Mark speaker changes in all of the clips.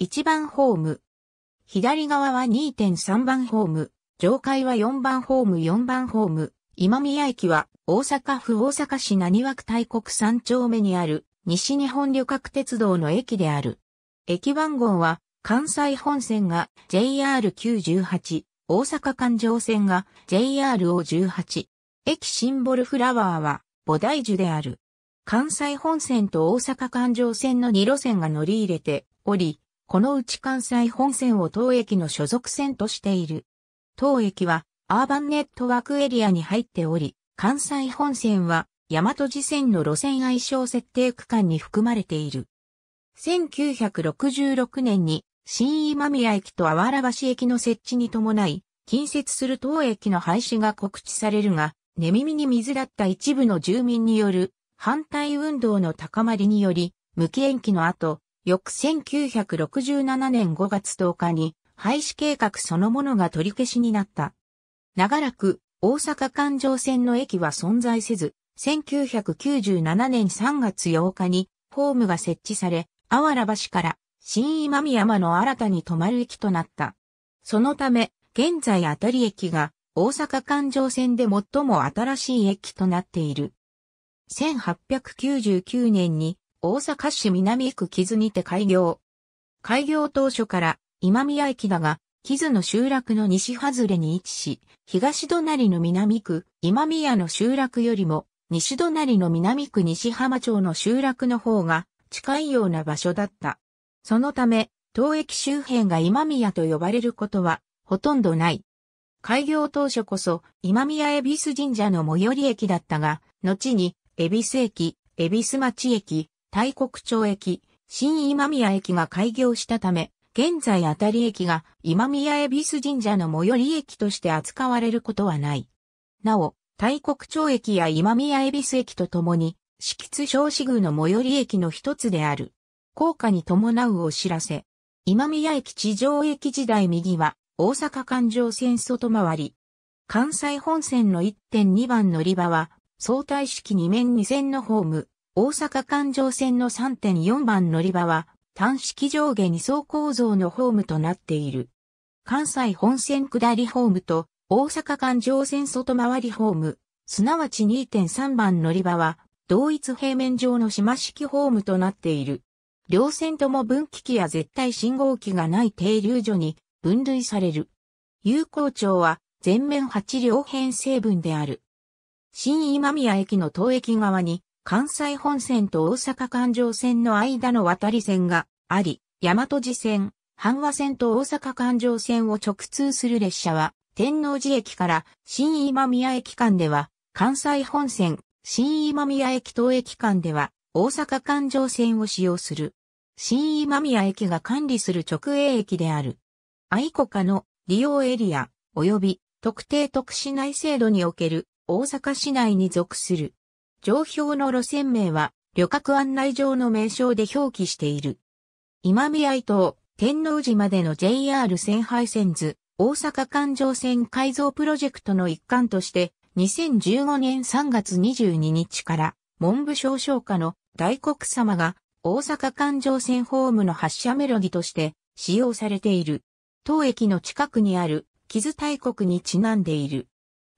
Speaker 1: 1番ホーム。左側は2.3番ホーム。上階は4番ホーム4番ホーム。今宮駅は大阪府大阪市浪和区大国3丁目にある西日本旅客鉄道の駅である。駅番号は関西本線が JR918、大阪環状線が j r o 1 8駅シンボルフラワーは菩提樹である。関西本線と大阪環状線の2路線が乗り入れており、このうち関西本線を当駅の所属線としている。当駅はアーバンネットワークエリアに入っており、関西本線は大和寺線の路線愛称設定区間に含まれている。1966年に新今宮駅と阿わら橋駅の設置に伴い、近接する当駅の廃止が告知されるが、寝耳に水だった一部の住民による反対運動の高まりにより、無期延期の後、翌1967年5月10日に廃止計画そのものが取り消しになった。長らく大阪環状線の駅は存在せず、1997年3月8日にホームが設置され、あわら橋から新今宮山の新たに止まる駅となった。そのため、現在あたり駅が大阪環状線で最も新しい駅となっている。1899年に大阪市南区木津にて開業。開業当初から今宮駅だが、木津の集落の西外れに位置し、東隣の南区今宮の集落よりも、西隣の南区西浜町の集落の方が近いような場所だった。そのため、当駅周辺が今宮と呼ばれることはほとんどない。開業当初こそ今宮恵比寿神社の最寄り駅だったが、後に恵比寿駅、恵比寿町駅、大国町駅、新今宮駅が開業したため、現在あたり駅が今宮恵比寿神社の最寄り駅として扱われることはない。なお、大国町駅や今宮恵比寿駅とともに、敷津小市宮の最寄り駅の一つである。効果に伴うお知らせ。今宮駅地上駅時代右は、大阪環状線外回り。関西本線の1.2番乗り場は、相対式2面2線のホーム。大阪環状線の3.4番乗り場は、単式上下2層構造のホームとなっている。関西本線下りホームと、大阪環状線外回りホーム、すなわち2.3番乗り場は、同一平面上の島式ホームとなっている。両線とも分岐器や絶対信号機がない停留所に分類される。有効町は全面8両編成分である。新今宮駅の東駅側に関西本線と大阪環状線の間の渡り線があり、大和路線、阪和線と大阪環状線を直通する列車は、天王寺駅から新今宮駅間では、関西本線、新今宮駅等駅間では、大阪環状線を使用する。新今宮駅が管理する直営駅である。愛子家の利用エリア、及び特定特市内制度における大阪市内に属する上表の路線名は、旅客案内上の名称で表記している。今宮伊藤、天王寺までの JR 線配線図、大阪環状線改造プロジェクトの一環として、2015年3月22日から、文部省省下の大黒様が、大阪環状線ホームの発車メロディとして使用されている。当駅の近くにある、木津大国にちなんでいる。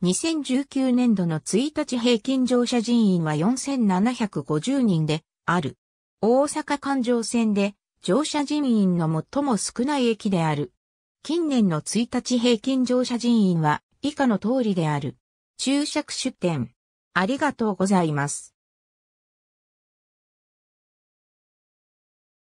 Speaker 1: 2019年度の1日平均乗車人員は4750人である。大阪環状線で乗車人員の最も少ない駅である。近年の1日平均乗車人員は以下の通りである。注釈出店。ありがとうございます。